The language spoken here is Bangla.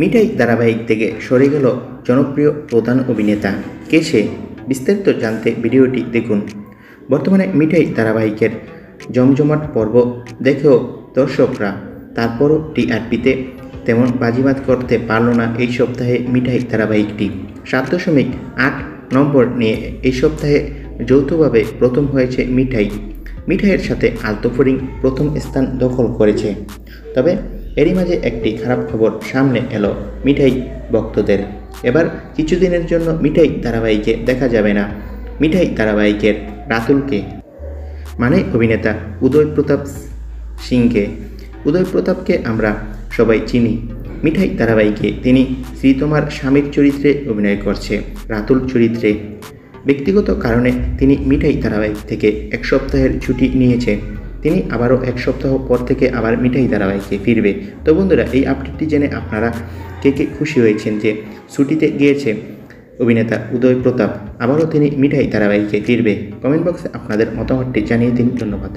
মিঠাই ধারাবাহিক থেকে সরে গেল জনপ্রিয় প্রধান অভিনেতা কে সে বিস্তারিত জানতে ভিডিওটি দেখুন বর্তমানে মিঠাই ধারাবাহিকের জমজমাট পর্ব দেখেও দর্শকরা তারপরও টিআরপিতে তেমন বাজিমাত করতে পারল না এই সপ্তাহে মিঠাই ধারাবাহিকটি সাত দশমিক আট নম্বর নিয়ে এই সপ্তাহে যৌথভাবে প্রথম হয়েছে মিঠাই মিঠাইয়ের সাথে আলতোফরিং প্রথম স্থান দখল করেছে তবে এরই মাঝে একটি খারাপ খবর সামনে এলো মিঠাই ভক্তদের এবার কিছুদিনের জন্য মিঠাই ধারাবাহিকে দেখা যাবে না মিঠাই ধারাবাহিকের রাতুলকে মানে অভিনেতা উদয় প্রতাপ সিংকে উদয় প্রতাপকে আমরা সবাই চিনি মিঠাই ধারাবাহিকে তিনি শ্রীতমার স্বামীর চরিত্রে অভিনয় করছে রাতুল চরিত্রে ব্যক্তিগত কারণে তিনি মিঠাই ধারাবাহিক থেকে এক সপ্তাহের ছুটি নিয়েছে তিনি আবারও এক সপ্তাহ পর থেকে আবার মিঠাই ধারাবাহিকে ফিরবে তো বন্ধুরা এই আপডেটটি জেনে আপনারা কে কে খুশি হয়েছেন যে ছুটিতে গিয়েছে অভিনেতা উদয় প্রতাপ আবারও তিনি মিঠাই ধারাবাহিকে ফিরবে কমেন্ট বক্সে আপনাদের মতামতটি জানিয়ে দিন ধন্যবাদ